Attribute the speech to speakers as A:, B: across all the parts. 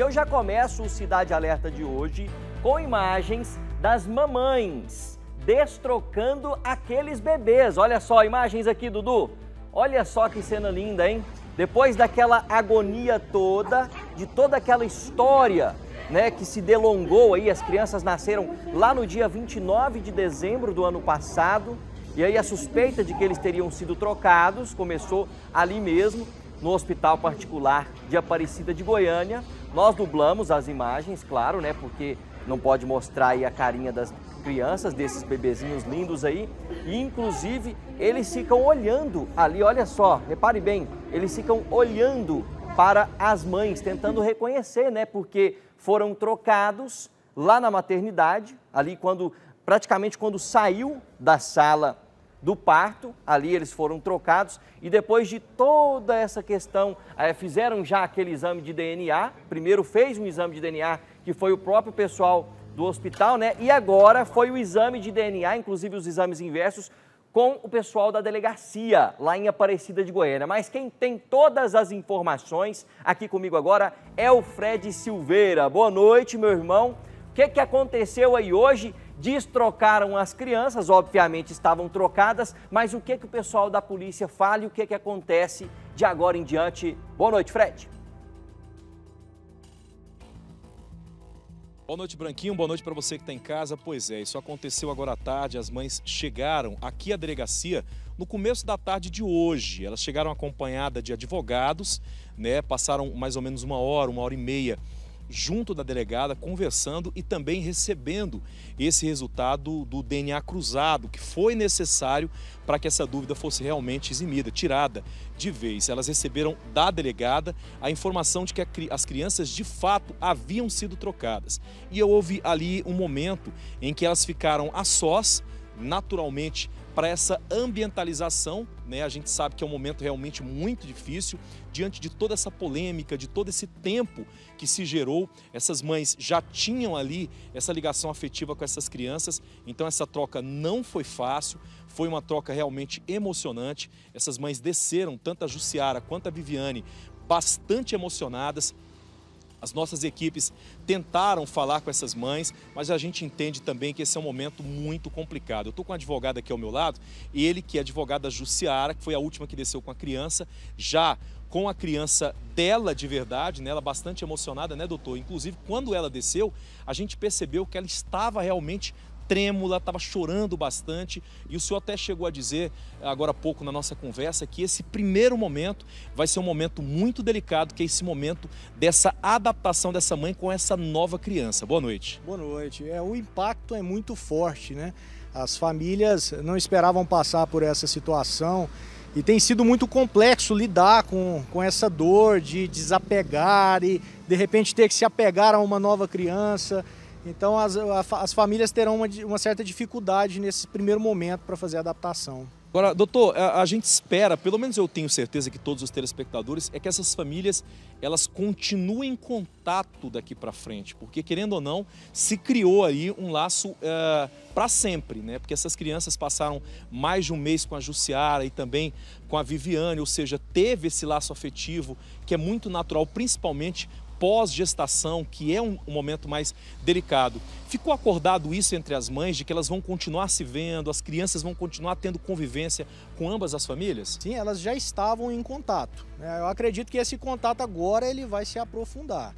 A: eu já começo o Cidade Alerta de hoje com imagens das mamães destrocando aqueles bebês. Olha só, imagens aqui, Dudu. Olha só que cena linda, hein? Depois daquela agonia toda, de toda aquela história né, que se delongou aí, as crianças nasceram lá no dia 29 de dezembro do ano passado, e aí a suspeita de que eles teriam sido trocados começou ali mesmo, no hospital particular de Aparecida de Goiânia. Nós dublamos as imagens, claro, né? Porque não pode mostrar aí a carinha das crianças, desses bebezinhos lindos aí. E, inclusive, eles ficam olhando ali, olha só, repare bem, eles ficam olhando para as mães, tentando reconhecer, né? Porque foram trocados lá na maternidade, ali quando, praticamente quando saiu da sala do parto, ali eles foram trocados e depois de toda essa questão, eh, fizeram já aquele exame de DNA, primeiro fez um exame de DNA que foi o próprio pessoal do hospital, né? E agora foi o exame de DNA, inclusive os exames inversos, com o pessoal da delegacia lá em Aparecida de Goiânia. Mas quem tem todas as informações aqui comigo agora é o Fred Silveira. Boa noite, meu irmão. O que, que aconteceu aí hoje? destrocaram as crianças, obviamente estavam trocadas, mas o que, que o pessoal da polícia fala e o que, que acontece de agora em diante? Boa noite, Fred.
B: Boa noite, Branquinho. Boa noite para você que está em casa. Pois é, isso aconteceu agora à tarde. As mães chegaram aqui à delegacia no começo da tarde de hoje. Elas chegaram acompanhadas de advogados, né? Passaram mais ou menos uma hora, uma hora e meia junto da delegada, conversando e também recebendo esse resultado do DNA cruzado, que foi necessário para que essa dúvida fosse realmente eximida, tirada de vez. Elas receberam da delegada a informação de que as crianças de fato haviam sido trocadas. E houve ali um momento em que elas ficaram a sós, naturalmente para essa ambientalização. Né? A gente sabe que é um momento realmente muito difícil, diante de toda essa polêmica, de todo esse tempo que se gerou. Essas mães já tinham ali essa ligação afetiva com essas crianças, então essa troca não foi fácil, foi uma troca realmente emocionante. Essas mães desceram, tanto a Jussiara quanto a Viviane, bastante emocionadas. As nossas equipes tentaram falar com essas mães, mas a gente entende também que esse é um momento muito complicado. Eu estou com a advogada aqui ao meu lado, e ele que é advogada da Jussiara, que foi a última que desceu com a criança, já com a criança dela de verdade, né? ela bastante emocionada, né, doutor? Inclusive, quando ela desceu, a gente percebeu que ela estava realmente trêmula, estava chorando bastante. E o senhor até chegou a dizer, agora há pouco na nossa conversa, que esse primeiro momento vai ser um momento muito delicado, que é esse momento dessa adaptação dessa mãe com essa nova criança. Boa noite.
C: Boa noite. É, o impacto é muito forte, né? As famílias não esperavam passar por essa situação. E tem sido muito complexo lidar com, com essa dor de desapegar e de repente ter que se apegar a uma nova criança então as, as famílias terão uma, uma certa dificuldade nesse primeiro momento para fazer a adaptação.
B: Agora, doutor, a, a, gente espera, pelo menos eu tenho certeza que todos os telespectadores, é que essas famílias elas continuem em contato daqui para frente, porque querendo ou não, se criou aí um laço é, eh, para sempre, né? Porque essas crianças passaram mais de um mês com a Jussiara e também com a Viviane, ou seja, teve esse laço afetivo que é muito natural, principalmente pós-gestação, que é um, um, momento mais delicado. Ficou acordado isso entre as mães, de que elas vão continuar se vendo, as crianças vão continuar tendo convivência com ambas as famílias? Sim, elas já
C: estavam em contato. Né? Eu acredito que esse contato agora ele vai se aprofundar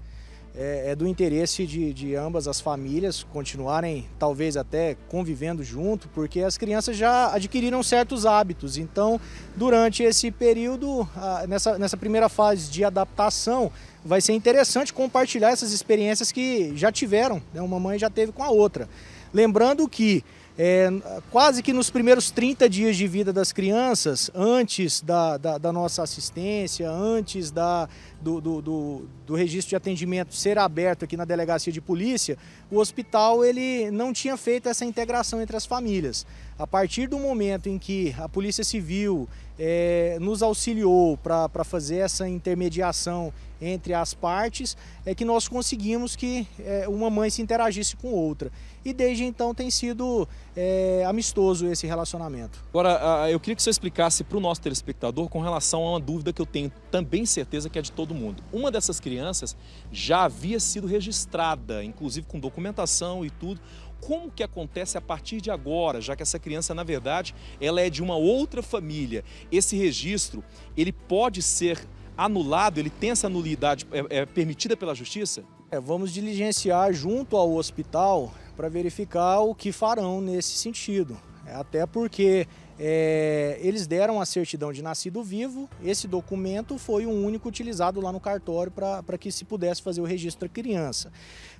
C: é, é do interesse de, de ambas as famílias continuarem, talvez até convivendo junto, porque as crianças já adquiriram certos hábitos. Então, durante esse período, nessa, nessa primeira fase de adaptação, vai ser interessante compartilhar essas experiências que já tiveram, né? uma mãe já teve com a outra. Lembrando que é, quase que nos primeiros 30 dias de vida das crianças, antes da, da, da nossa assistência, antes da, do, do, do, do, registro de atendimento ser aberto aqui na delegacia de polícia, o hospital ele não tinha feito essa integração entre as famílias. A partir do momento em que a Polícia Civil é, nos auxiliou para fazer essa intermediação entre as partes, é que nós conseguimos que é, uma mãe se interagisse com outra. E desde então tem sido é, amistoso esse relacionamento.
B: Agora, ah, eu queria que você explicasse para o nosso telespectador com relação a uma dúvida que eu tenho também certeza que é de todo do mundo. Uma dessas crianças já havia sido registrada, inclusive com documentação e tudo. Como que acontece a partir de agora, já que essa criança, na verdade, ela é de uma outra família? Esse registro, ele pode ser anulado? Ele tem essa nulidade é, é permitida pela justiça?
C: É, vamos diligenciar junto ao hospital para verificar o que farão nesse sentido. É, até porque é, eles deram a certidão de nascido vivo, esse documento foi o único utilizado lá no cartório para que se pudesse fazer o registro da criança.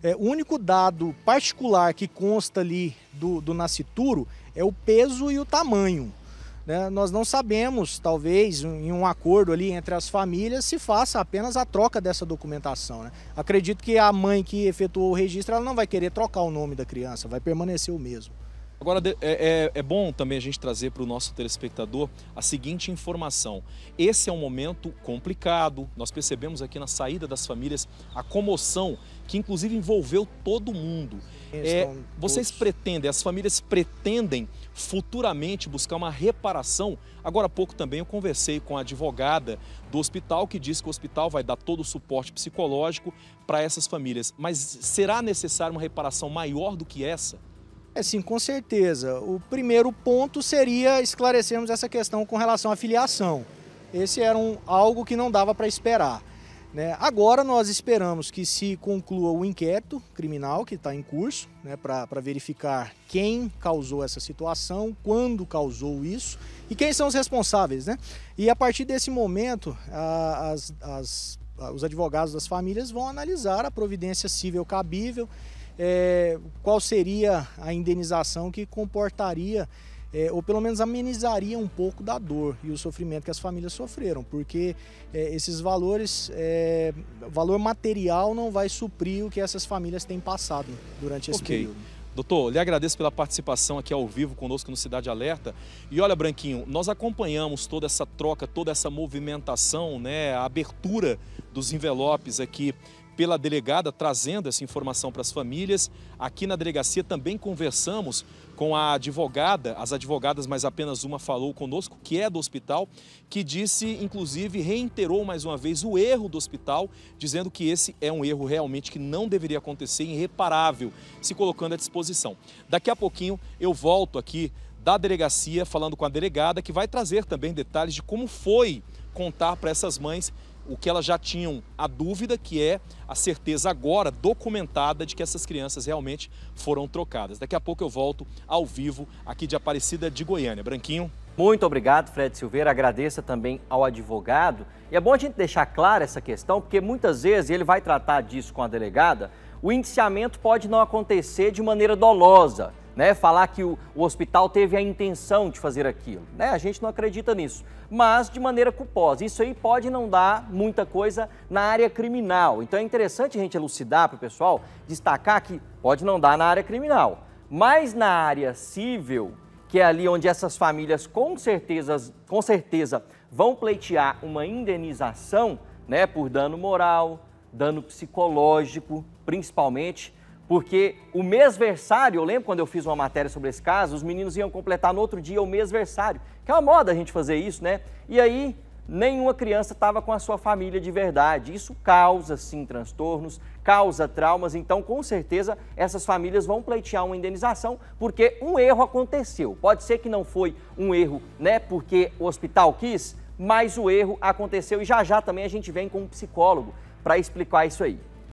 C: É, o único dado particular que consta ali do, do nascituro é o peso e o tamanho. Né? Nós não sabemos, talvez, em um acordo ali entre as famílias, se faça apenas a troca dessa documentação. Né? Acredito que a mãe que efetuou o registro ela não vai querer trocar o nome da criança, vai permanecer o mesmo.
B: Agora, é, é, é, bom também a gente trazer para o nosso telespectador a seguinte informação. Esse é um momento complicado. Nós percebemos aqui na saída das famílias a comoção que, inclusive, envolveu todo mundo. É, vocês pretendem, as famílias pretendem futuramente buscar uma reparação. Agora há pouco também eu conversei com a advogada do hospital que disse que o hospital vai dar todo o suporte psicológico para essas famílias. Mas será necessária uma reparação maior do que essa?
C: É, sim, com certeza. O primeiro ponto seria esclarecermos essa questão com relação à filiação. Esse era um, algo que não dava para esperar. Né? Agora nós esperamos que se conclua o inquérito criminal que está em curso, né, para verificar quem causou essa situação, quando causou isso e quem são os responsáveis. Né? E a partir desse momento, a, as, as, os advogados das famílias vão analisar a providência civil cabível é, qual seria a indenização que comportaria, é, ou pelo menos amenizaria um pouco da dor e o sofrimento que as famílias sofreram, porque é, esses valores, é, valor material não vai suprir o que essas famílias têm passado durante esse okay. período.
B: Doutor, lhe agradeço pela participação aqui ao vivo conosco no Cidade Alerta. E olha, Branquinho, nós acompanhamos toda essa troca, toda essa movimentação, né, a abertura dos envelopes aqui pela delegada trazendo essa informação para as famílias. Aqui na delegacia também conversamos com a advogada, as advogadas, mas apenas uma falou conosco, que é do hospital, que disse, inclusive, reiterou mais uma vez o erro do hospital, dizendo que esse é um erro realmente que não deveria acontecer, irreparável, se colocando à disposição. Daqui a pouquinho eu volto aqui da delegacia falando com a delegada, que vai trazer também detalhes de como foi contar para essas mães o que elas já tinham a dúvida, que é a certeza agora documentada de que essas crianças realmente foram trocadas. Daqui a pouco eu volto ao vivo
A: aqui de Aparecida de Goiânia. Branquinho. Muito obrigado, Fred Silveira. Agradeça também ao advogado. E é bom a gente deixar clara essa questão, porque muitas vezes ele vai tratar disso com a delegada. O indiciamento pode não acontecer de maneira dolosa né? Falar que o, o hospital teve a intenção de fazer aquilo, né? A gente não acredita nisso, mas de maneira culposa. Isso aí pode não dar muita coisa na área criminal. Então é interessante a gente elucidar para o pessoal, destacar que pode não dar na área criminal, mas na área civil, que é ali onde essas famílias com certeza, com certeza vão pleitear uma indenização, né, por dano moral, dano psicológico, principalmente porque o mêsversário, eu lembro quando eu fiz uma matéria sobre esse caso, os meninos iam completar no outro dia o mêsversário, que é uma moda a gente fazer isso, né? E aí nenhuma criança estava com a sua família de verdade. Isso causa, sim, transtornos, causa traumas. Então, com certeza, essas famílias vão pleitear uma indenização porque um erro aconteceu. Pode ser que não foi um erro, né, porque o hospital quis, mas o erro aconteceu e já já também a gente vem com um psicólogo para explicar isso aí.